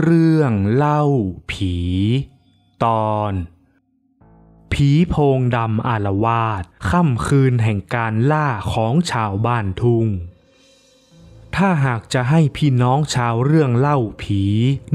เรื่องเล่าผี ตอน ผีโพงดำอารวาสค่ำคืนแห่งการล่าของชาวบ้านทุง่งถ้าหากจะให้พี่น้องชาวเรื่องเล่าผี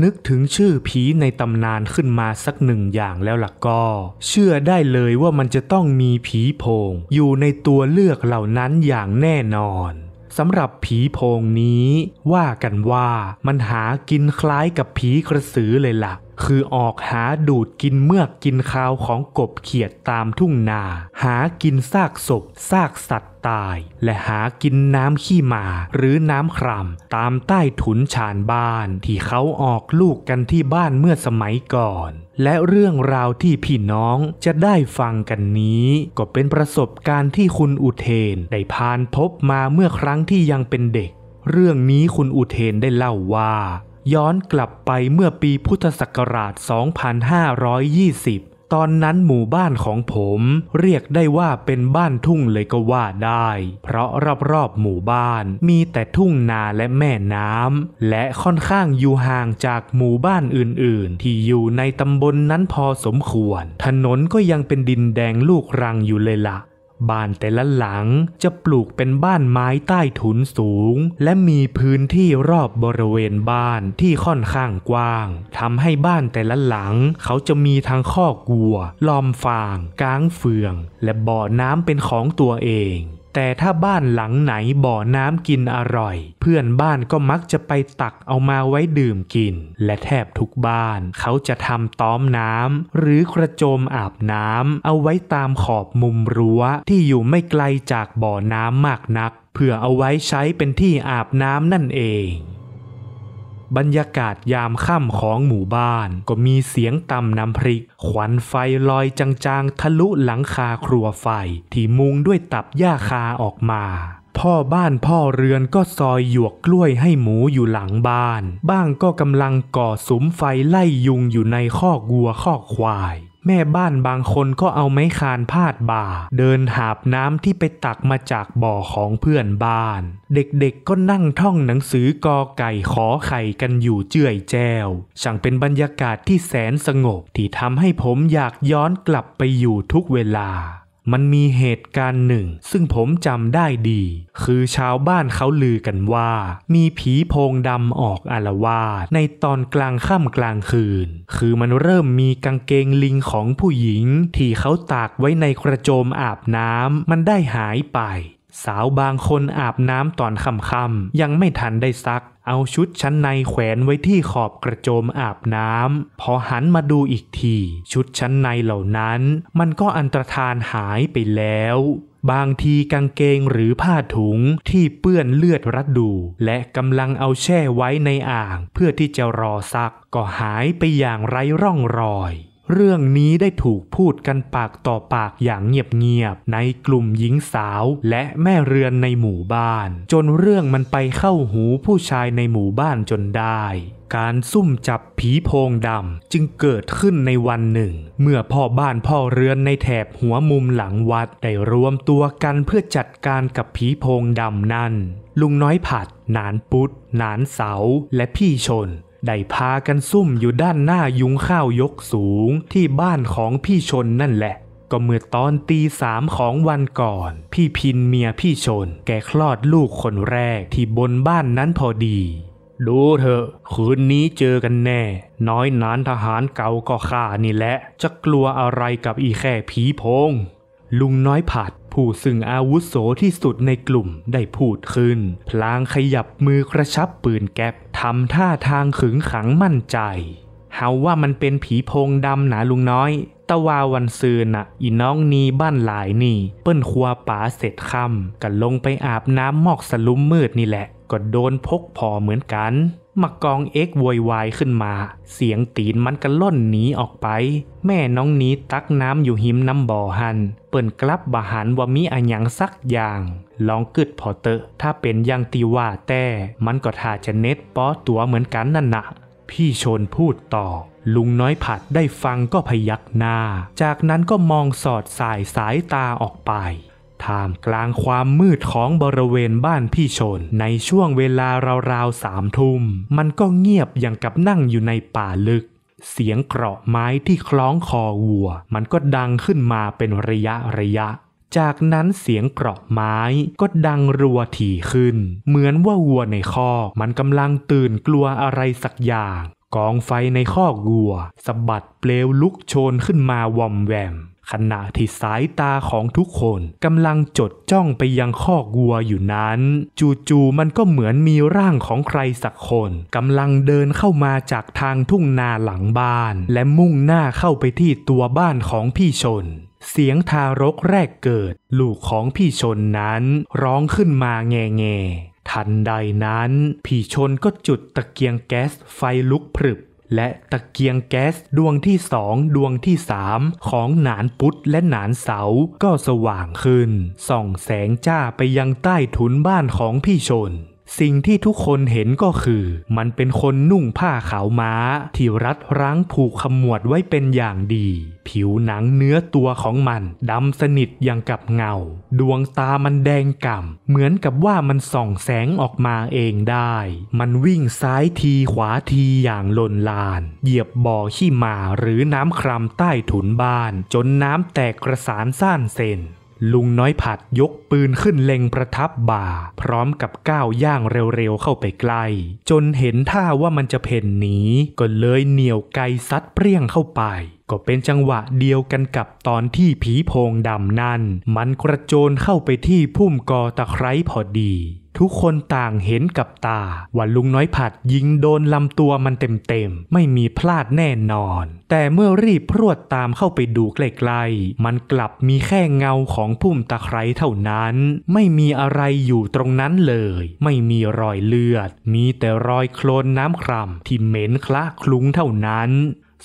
นึกถึงชื่อผีในตำนานขึ้นมาสักหนึ่งอย่างแล้วล่ะก็ เชื่อได้เลยว่ามันจะต้องมีผีโพงอยู่ในตัวเลือกเหล่านั้นอย่างแน่นอนสำหรับผีโพงนี้ว่ากันว่ามันหากินคล้ายกับผีกระสือเลยละ่ะ คือออกหาดูดกินเมือกกินคาวของกบเขียดตามทุ่งนา หากินซากศพซากสัตว์ใต้และหากินน้ำขี้หมาหรือน้ำครามตามใต้ถุนชานบ้านที่เขาออกลูกกันที่บ้านเมื่อสมัยก่อน และเรื่องราวที่พี่น้องจะได้ฟังกันนี้ ก็เป็นประสบการณ์ที่คุณอุเทนได้ผ่านพบมาเมื่อครั้งที่ยังเป็นเด็ก เรื่องนี้คุณอุเทนได้เล่าว่า ย้อนกลับไปเมื่อปีพุทธศักราช 2520ตอนนั้นหมู่บ้านของผมเรียกได้ว่าเป็นบ้านทุ่งเลยก็ว่าได้เพราะรอบๆ หมู่บ้านมีแต่ทุ่งนาและแม่น้ำและค่อนข้างอยู่ห่างจากหมู่บ้านอื่นๆ ที่อยู่ในตำบลนนั้นพอสมควร ถนนก็ยังเป็นดินแดงลูกรังอยู่เลยละ่ะบ้านแต่ละหลังจะปลูกเป็นบ้านไม้ใต้ถุนสูง และมีพื้นที่รอบบริเวณบ้านที่ค่อนข้างกว้างทำให้บ้านแต่ละหลังเขาจะมีทางข้อกัว ลอมฟางก้างเฟือง และบ่อน้ำเป็นของตัวเองแต่ถ้าบ้านหลังไหนบ่อน้ำกินอร่อย เพื่อนบ้านก็มักจะไปตักเอามาไว้ดื่มกิน และแทบทุกบ้านเขาจะทำต้อมน้ำหรือกระโจมอาบน้ำเอาไว้ตามขอบมุมรั้วที่อยู่ไม่ไกลจากบ่อน้ำมากนัก เพื่อเอาไว้ใช้เป็นที่อาบน้ำนั่นเองบรรยากาศยามค่ำของหมู่บ้านก็มีเสียงตำน้ำพริก ขวัญไฟลอยจางๆทะลุหลังคาครัวไฟที่มุงด้วยตับหญ้าคาออกมา พ่อบ้านพ่อเรือนก็ซอยหยวกกล้วยให้หมูอยู่หลังบ้าน บ้างก็กำลังก่อสุมไฟไล่ยุงอยู่ในคอกวัวคอกควายแม่บ้านบางคนก็เอาไม้คานพาดบ่า เดินหาบน้ำที่ไปตักมาจากบ่อของเพื่อนบ้าน เด็กๆก็นั่งท่องหนังสือกอไก่ขอไข่กันอยู่เจื่อยแจ้วช่างเป็นบรรยากาศที่แสนสงบที่ทำให้ผมอยากย้อนกลับไปอยู่ทุกเวลามันมีเหตุการณ์หนึ่ง ซึ่งผมจำได้ดี คือชาวบ้านเขาลือกันว่า มีผีโพงดำออกอารวาสในตอนกลางค่ำกลางคืน คือมันเริ่มมีกางเกงลิงของผู้หญิงที่เขาตากไว้ในกระโจมอาบน้ำมันได้หายไปสาวบางคนอาบน้ำตอนค่ำๆยังไม่ทันได้ซัก เอาชุดชั้นในแขวนไว้ที่ขอบกระโจมอาบน้ำพอหันมาดูอีกทีชุดชั้นในเหล่านั้นมันก็อันตรธานหายไปแล้ว บางทีกางเกงหรือผ้าถุงที่เปื้อนเลือดรัดดูและกำลังเอาแช่ไว้ในอ่างเพื่อที่จะรอซักก็หายไปอย่างไร้ร่องรอยเรื่องนี้ได้ถูกพูดกันปากต่อปากอย่างเงียบ ๆ ในกลุ่มหญิงสาวและแม่เรือนในหมู่บ้าน จนเรื่องมันไปเข้าหูผู้ชายในหมู่บ้านจนได้ การซุ่มจับผีโพงดำจึงเกิดขึ้นในวันหนึ่งเมื่อพ่อบ้านพ่อเรือนในแถบหัวมุมหลังวัดได้รวมตัวกันเพื่อจัดการกับผีโพงดำนั่น ลุงน้อยผัด นานปุ๊ดนานเสา และพี่ชนได้พากันซุ่มอยู่ด้านหน้ายุงข้าวยกสูงที่บ้านของพี่ชนนั่นแหละ ก็เมื่อตอนตีสามของวันก่อน พี่พินเมียพี่ชนแกคลอดลูกคนแรกที่บนบ้านนั้นพอดีดูเถอะคืนนี้เจอกันแน่ น้อยนานทหารเก่าก็ข่านี่แหละ จะกลัวอะไรกับอีแค่ผีพงลุงน้อยผัดผู้ซึ่งอาวุโสที่สุดในกลุ่มได้พูดขึ้น พลางขยับมือกระชับปืนแก๊ปทำท่าทางขึงขังมั่นใจเฮาว่ามันเป็นผีพงดำหนาลุงน้อย ตะวาวันซืนน่ะอีน้องนีบ้านหลายนี่ เปิ้นครัวป๋าเสร็จค่ำก็ลงไปอาบน้ำหมอกสลุมมืดนี่แหละ ก็โดนพกพอเหมือนกันมากองเอ็กวอยวายขึ้นมา เสียงตีนมันก็ล่นหนีออกไป แม่น้องนี้ตักน้ำอยู่หิมน้ำบ่อหัน เปิ่นกลับบาหันว่ามีอันยังสักอย่าง ลองกึดพอเตอะถ้าเป็นยังตีว่าแต่มันก็ท่าจะเน็ตป้อตัวเหมือนกันนั่นนะ พี่ชนพูดต่อ ลุงน้อยผัดได้ฟังก็พยักหน้า จากนั้นก็มองสอดสายสายตาออกไปท่ามกลางความมืดของบริเวณบ้านพี่ชนในช่วงเวลาราวๆสามทุ่มมันก็เงียบอย่างกับนั่งอยู่ในป่าลึก เสียงเกราะไม้ที่คล้องคอวัวมันก็ดังขึ้นมาเป็นระยะระยะ จากนั้นเสียงเกราะไม้ก็ดังรัวถี่ขึ้น เหมือนว่าวัวในคอกมันกำลังตื่นกลัวอะไรสักอย่าง กองไฟในคอกวัวสะบัดเปลวลุกโชนขึ้นมาวอมแวมขณะที่สายตาของทุกคนกำลังจดจ้องไปยังคอกวัวอยู่นั้น จู่ๆมันก็เหมือนมีร่างของใครสักคนกำลังเดินเข้ามาจากทางทุ่งนาหลังบ้านและมุ่งหน้าเข้าไปที่ตัวบ้านของพี่ชน เสียงทารกแรกเกิดลูกของพี่ชนนั้นร้องขึ้นมาแง่แงทันใดนั้นพี่ชนก็จุดตะเกียงแก๊สไฟลุกพรึบและตะเกียงแก๊สดวงที่สองดวงที่สามของหนานปุธและหนานเสาก็สว่างขึ้นส่องแสงจ้าไปยังใต้ถุนบ้านของพี่ชนสิ่งที่ทุกคนเห็นก็คือ มันเป็นคนนุ่งผ้าขาวม้าที่รัดรั้งผูกขมวดไว้เป็นอย่างดี ผิวหนังเนื้อตัวของมันดำสนิทอย่างกับเงา ดวงตามันแดงก่ำเหมือนกับว่ามันส่องแสงออกมาเองได้ มันวิ่งซ้ายทีขวาทีอย่างลนลาน เหยียบบ่อขี้หมาหรือน้ำครามใต้ถุนบ้านจนน้ำแตกกระสานซ่านเซนลุงน้อยผัดยกปืนขึ้นเล็งประทับบ่า พร้อมกับก้าวย่างเร็วๆเข้าไปใกล้จนเห็นท่าว่ามันจะเพ่นหนีก็เลยเหนี่ยวไกซัดเปรี้ยงเข้าไป ก็เป็นจังหวะเดียวกันกับตอนที่ผีโพงดำนั่นมันกระโจนเข้าไปที่พุ่มกอตะไคร้พอดีทุกคนต่างเห็นกับตาว่าลุงน้อยผัดยิงโดนลำตัวมันเต็มๆไม่มีพลาดแน่นอนแต่เมื่อรีบพรวดตามเข้าไปดูใกล้ๆมันกลับมีแค่เงาของพุ่มตะไคร้เท่านั้น ไม่มีอะไรอยู่ตรงนั้นเลย ไม่มีรอยเลือดมีแต่รอยโคลนน้ำคร่ำที่เหม็นคละคลุ้งเท่านั้น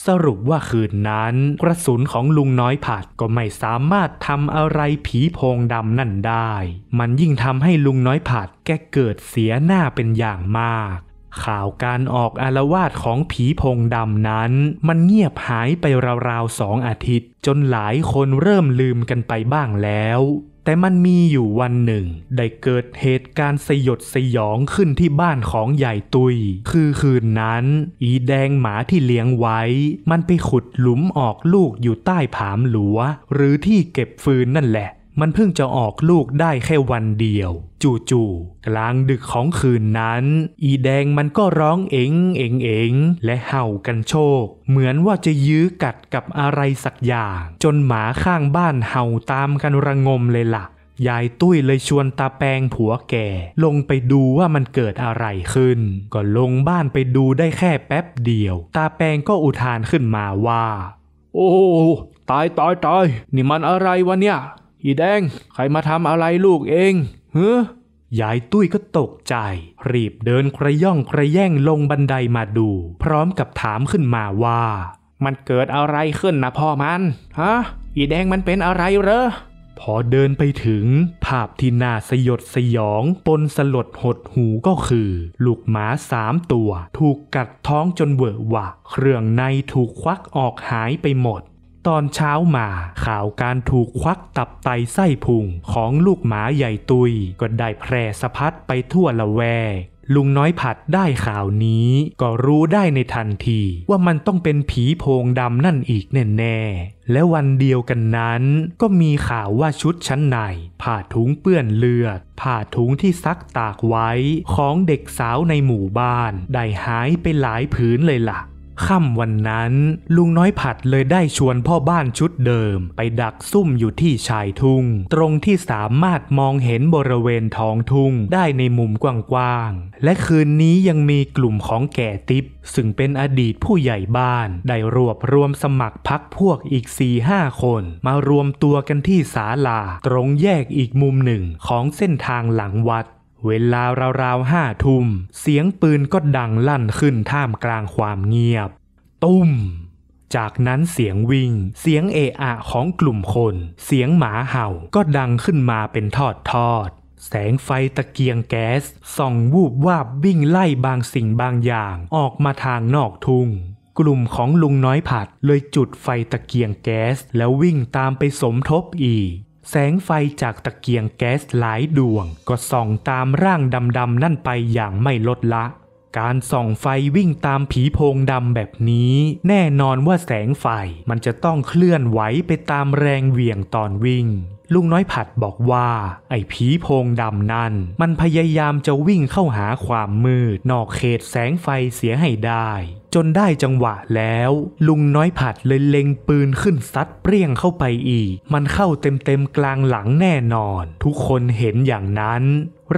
สรุปว่าคืนนั้นกระสุนของลุงน้อยผัดก็ไม่สามารถทำอะไรผีโพงดำนั่นได้ มันยิ่งทำให้ลุงน้อยผัดแกเกิดเสียหน้าเป็นอย่างมาก ข่าวการออกอารวาสของผีพงดำนั้นมันเงียบหายไปราวๆสองอาทิตย์จนหลายคนเริ่มลืมกันไปบ้างแล้วแต่มันมีอยู่วันหนึ่ง ได้เกิดเหตุการณ์สยดสยองขึ้นที่บ้านของใหญ่ตุย คือคืนนั้น อีแดงหมาที่เลี้ยงไว้ มันไปขุดหลุมออกลูกอยู่ใต้ผามหลัว หรือที่เก็บฟืนนั่นแหละมันเพิ่งจะออกลูกได้แค่วันเดียวจู่ๆกลางดึกของคืนนั้น อีแดงมันก็ร้องเองเองเองและเห่ากันโชค เหมือนว่าจะยื้อกัดกับอะไรสักอย่าง จนหมาข้างบ้านเห่าตามกันระงมเลยละ่ะ ยายตุ้ยเลยชวนตาแปงผัวแก่ ลงไปดูว่ามันเกิดอะไรขึ้น ก็ลงบ้านไปดูได้แค่แป๊บเดียว ตาแปงก็อุทานขึ้นมาว่า โอ้ตายตายตายนี่มันอะไรวะเนี่ยอีแดง ใครมาทำอะไรลูกเอง เฮ้ยายตุ้ยก็ตกใจ รีบเดินกระย่องกระแย่งลงบันไดมาดู พร้อมกับถามขึ้นมาว่า มันเกิดอะไรขึ้นนะพ่อมัน ฮะ อีแดงมันเป็นอะไรเหรอ พอเดินไปถึง ภาพที่น่าสยดสยองปนสลดหดหูก็คือ ลูกหมาสามตัว ถูกกัดท้องจนเวอะหวะเครื่องในถูกควักออกหายไปหมดตอนเช้ามาข่าวการถูกควักตับไตไส้พุงของลูกหมาใหญ่ตุยก็ได้แพร่สะพัดไปทั่วละแวก ลุงน้อยผัดได้ข่าวนี้ก็รู้ได้ในทันทีว่ามันต้องเป็นผีโพงดำนั่นอีกแน่ๆและวันเดียวกันนั้นก็มีข่าวว่าชุดชั้นในผ้าถุงเปื้อนเลือดผ้าถุงที่ซักตากไว้ของเด็กสาวในหมู่บ้านได้หายไปหลายผืนเลยละ่ะค่ำวันนั้น ลุงน้อยผัดเลยได้ชวนพ่อบ้านชุดเดิม ไปดักซุ่มอยู่ที่ชายทุ่งตรงที่สามารถมองเห็นบริเวณท้องทุ่งได้ในมุมกว้างๆ และคืนนี้ยังมีกลุ่มของแก่ติบ ซึ่งเป็นอดีตผู้ใหญ่บ้าน ได้รวบรวมสมัครพักพวกอีกสี่ห้าคน มารวมตัวกันที่ศาลา ตรงแยกอีกมุมหนึ่งของเส้นทางหลังวัดเวลาราวๆห้าทุ่มเสียงปืนก็ดังลั่นขึ้นท่ามกลางความเงียบ ตุ้มจากนั้นเสียงวิ่ง เสียงเอะอะของกลุ่มคน เสียงหมาเห่าก็ดังขึ้นมาเป็นทอดทอด แสงไฟตะเกียงแก๊สส่องวูบวาบวิ่งไล่บางสิ่งบางอย่างออกมาทางนอกทุ่ง กลุ่มของลุงน้อยผัดเลยจุดไฟตะเกียงแก๊สแล้ววิ่งตามไปสมทบอีกแสงไฟจากตะเกียงแก๊สหลายดวงก็ส่องตามร่างดำๆนั่นไปอย่างไม่ลดละ การส่องไฟวิ่งตามผีโพงดำแบบนี้แน่นอนว่าแสงไฟมันจะต้องเคลื่อนไหวไปตามแรงเหวี่ยงตอนวิ่งลุงน้อยผัดบอกว่า ไอ้ผีโพงดำนั่นมันพยายามจะวิ่งเข้าหาความมืดนอกเขตแสงไฟเสียให้ได้ จนได้จังหวะแล้ว ลุงน้อยผัดเลยเล็งปืนขึ้นซัดเปรี้ยงเข้าไปอีก มันเข้าเต็มๆกลางหลังแน่นอน ทุกคนเห็นอย่างนั้น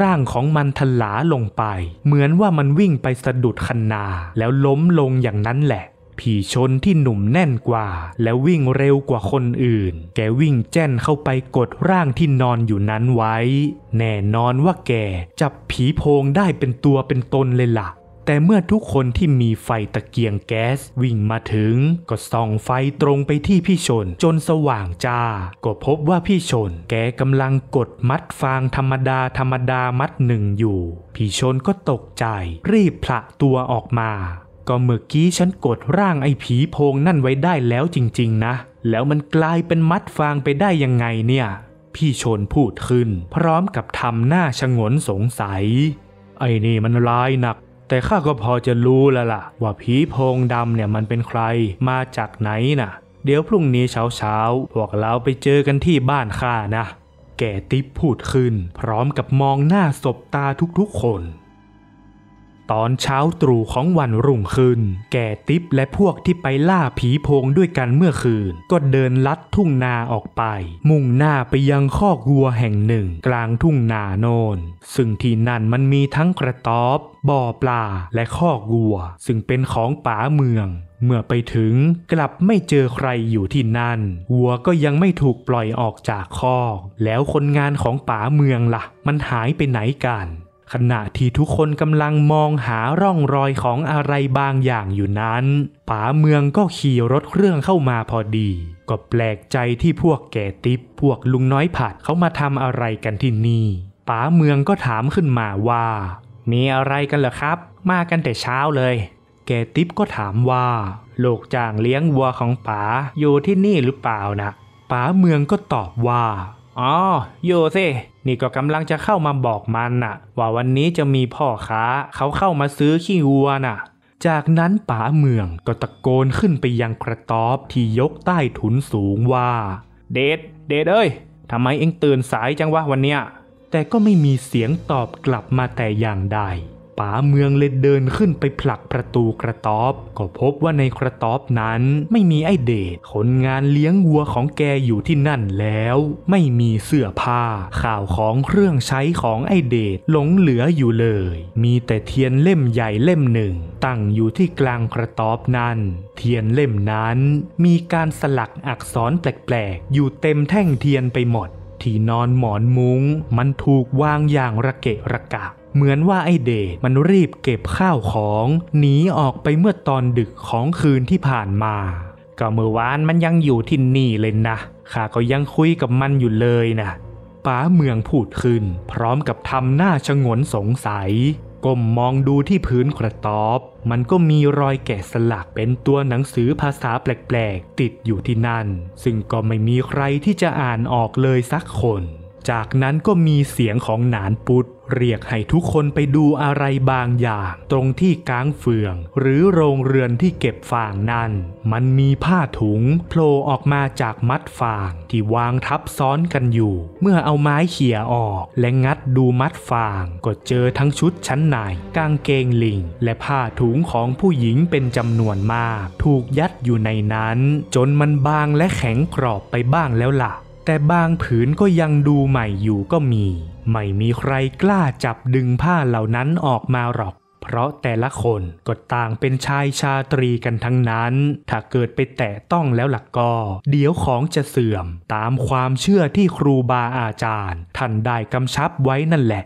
ร่างของมันทลาลงไป เหมือนว่ามันวิ่งไปสะดุดคันนาแล้วล้มลงอย่างนั้นแหละผีชนที่หนุ่มแน่นกว่าและวิ่งเร็วกว่าคนอื่น แกวิ่งแจ้นเข้าไปกดร่างที่นอนอยู่นั้นไว้ แน่นอนว่าแกจับผีโพงได้เป็นตัวเป็นตนเลยละ่ะ แต่เมื่อทุกคนที่มีไฟตะเกียงแก๊สวิ่งมาถึงก็ส่องไฟตรงไปที่พี่ชนจนสว่างจ้าก็พบว่าพี่ชนแกกำลังกดมัดฟางธรรมดาธรรมดามัดหนึ่งอยู่พี่ชนก็ตกใจ รีบผละตัวออกมาก็เมื่อกี้ฉันกดร่างไอ้ผีโพงนั่นไว้ได้แล้วจริงๆ นะ แล้วมันกลายเป็นมัดฟางไปได้ยังไงเนี่ยพี่ชนพูดขึ้น พร้อมกับทำหน้าชงนสงสัย ไอ้นี่มันร้ายหนัก แต่ข้าก็พอจะรู้แล้วล่ะ ว่าผีโพงดำเนี่ยมันเป็นใคร มาจากไหนนะ่ะ เดี๋ยวพรุ่งนี้เช้าๆพวกเราไปเจอกันที่บ้านข้านะ แก่ติ๊บพูดขึ้น พร้อมกับมองหน้าศบตาทุกๆคนตอนเช้าตรู่ของวันรุ่งขึ้น แก่ติ๊บและพวกที่ไปล่าผีโพงด้วยกันเมื่อคืน ก็เดินลัดทุ่งนาออกไป มุ่งหน้าไปยังคอกวัวแห่งหนึ่งกลางทุ่งนาโนนซึ่งที่นั่นมันมีทั้งกระต๊อบบ่อปลาและคอกวัว ซึ่งเป็นของป่าเมือง เมื่อไปถึงกลับไม่เจอใครอยู่ที่นั่นวัวก็ยังไม่ถูกปล่อยออกจากคอก แล้วคนงานของป่าเมืองละ่ะ มันหายไปไหนกันขณะที่ทุกคนกำลังมองหาร่องรอยของอะไรบางอย่างอยู่นั้นป๋าเมืองก็ขี่รถเครื่องเข้ามาพอดี ก็แปลกใจที่พวกแก่ติปพวกลุงน้อยผัดเขามาทำอะไรกันที่นี่ป๋าเมืองก็ถามขึ้นมาว่า มีอะไรกันเหรอครับ มากันแต่เช้าเลย แกติปก็ถามว่าลูกจ้างเลี้ยงวัวของป๋าอยู่ที่นี่หรือเปล่านะป๋าเมืองก็ตอบว่าอ๋อโยเซนี่ก็กำลังจะเข้ามาบอกมันน่ะ ว่าวันนี้จะมีพ่อค้าเขาเข้ามาซื้อขี้วัวน่ะ จากนั้นป๋าเมืองก็ตะโกนขึ้นไปยังกระต๊อบที่ยกใต้ถุนสูงว่าเดดเดดเอ้ยทำไมเอ็งตื่นสายจังวะวันเนี้ยแต่ก็ไม่มีเสียงตอบกลับมาแต่อย่างใดป๋าเมืองเลยเดินขึ้นไปผลักประตูกระต๊อบ ก็พบว่าในกระต๊อบนั้นไม่มีไอเดชคนงานเลี้ยงวัวของแกอยู่ที่นั่นแล้ว ไม่มีเสื้อผ้าข่าวของเครื่องใช้ของไอเดชหลงเหลืออยู่เลย มีแต่เทียนเล่มใหญ่เล่มหนึ่ง ตั้งอยู่ที่กลางกระต๊อบนั้น เทียนเล่มนั้นมีการสลักอักษรแปลก ๆอยู่เต็มแท่งเทียนไปหมดที่นอนหมอนมุง้งมันถูกวางอย่างระเกะระกะเหมือนว่าไอเดชมันรีบเก็บข้าวของ หนีออกไปเมื่อตอนดึกของคืนที่ผ่านมาก็เมื่อวานมันยังอยู่ที่นี่เลยนะข้าก็ยังคุยกับมันอยู่เลยนะป๋าเมืองพูดขึ้น พร้อมกับทำหน้าชงนสงสัยก้มมองดูที่พื้นกระต๊อบ มันก็มีรอยแกะสลักเป็นตัวหนังสือภาษาแปลกๆ ติดอยู่ที่นั่น ซึ่งก็ไม่มีใครที่จะอ่านออกเลยสักคนจากนั้นก็มีเสียงของหนานปุดเรียกให้ทุกคนไปดูอะไรบางอย่าง ตรงที่ก้างเฟือง หรือโรงเรือนที่เก็บฟางนั้น มันมีผ้าถุงโผล่ออกมาจากมัดฟางที่วางทับซ้อนกันอยู่ เมื่อเอาไม้เขี่ยออก และงัดดูมัดฟางก็เจอทั้งชุดชั้นในกางเกงลิงและผ้าถุงของผู้หญิงเป็นจำนวนมาก ถูกยัดอยู่ในนั้น จนมันบางและแข็งกรอบไปบ้างแล้วละ่ะแต่บางผืนก็ยังดูใหม่อยู่ก็มี ไม่มีใครกล้าจับดึงผ้าเหล่านั้นออกมาหรอก เพราะแต่ละคนก็ต่างเป็นชายชาตรีกันทั้งนั้น ถ้าเกิดไปแตะต้องแล้วหลักก็เดี๋ยวของจะเสื่อมตามความเชื่อที่ครูบาอาจารย์ท่านได้กำชับไว้นั่นแหละ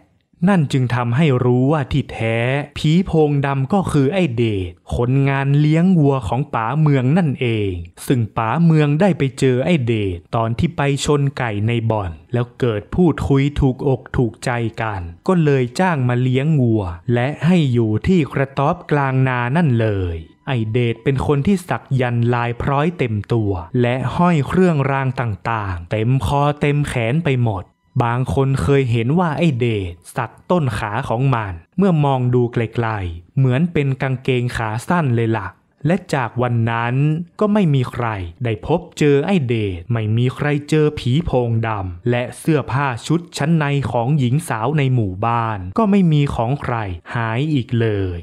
นั่นจึงทำให้รู้ว่าที่แท้ ผีโพงดำก็คือไอเดชคนงานเลี้ยงวัวของป๋าเมืองนั่นเอง ซึ่งป๋าเมืองได้ไปเจอไอเดชตอนที่ไปชนไก่ในบ่อน แล้วเกิดพูดคุยถูกอกถูกใจกันก็เลยจ้างมาเลี้ยงวัว และให้อยู่ที่กระต๊อบกลางนานั่นเลย ไอเดตเป็นคนที่สักยันลายพร้อยเต็มตัว และห้อยเครื่องรางต่างๆ เต็มคอเต็มแขนไปหมดบางคนเคยเห็นว่าไอเดชสักต้นขาของมันเมื่อมองดูไกลๆ เหมือนเป็นกางเกงขาสั้นเลยละ่ะ และจากวันนั้นก็ไม่มีใคร ได้พบเจอไอเดชไม่มีใครเจอผีโพงดำและเสื้อผ้าชุดชั้นในของหญิงสาวในหมู่บ้านก็ไม่มีของใครหายอีกเลย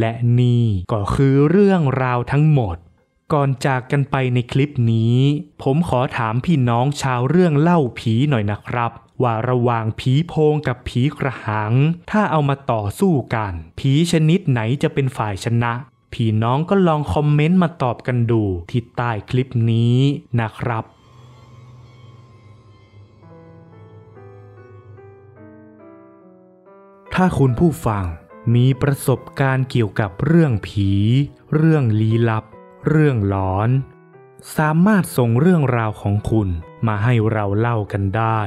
และนี่ก็คือเรื่องราวทั้งหมดก่อนจากกันไปในคลิปนี้ ผมขอถามพี่น้องชาวเรื่องเล่าผีหน่อยนะครับ ว่าระหว่างผีโพงกับผีกระหัง ถ้าเอามาต่อสู้กัน ผีชนิดไหนจะเป็นฝ่ายชนะพี่น้องก็ลองคอมเมนต์มาตอบกันดูที่ใต้คลิปนี้นะครับ ถ้าคุณผู้ฟังมีประสบการณ์เกี่ยวกับเรื่องผี เรื่องลี้ลับเรื่องหลอนสามารถส่งเรื่องราวของคุณมาให้เราเล่ากันได้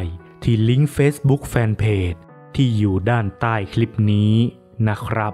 ที่ลิงก์ Facebook Fanpage ที่อยู่ด้านใต้คลิปนี้นะครับ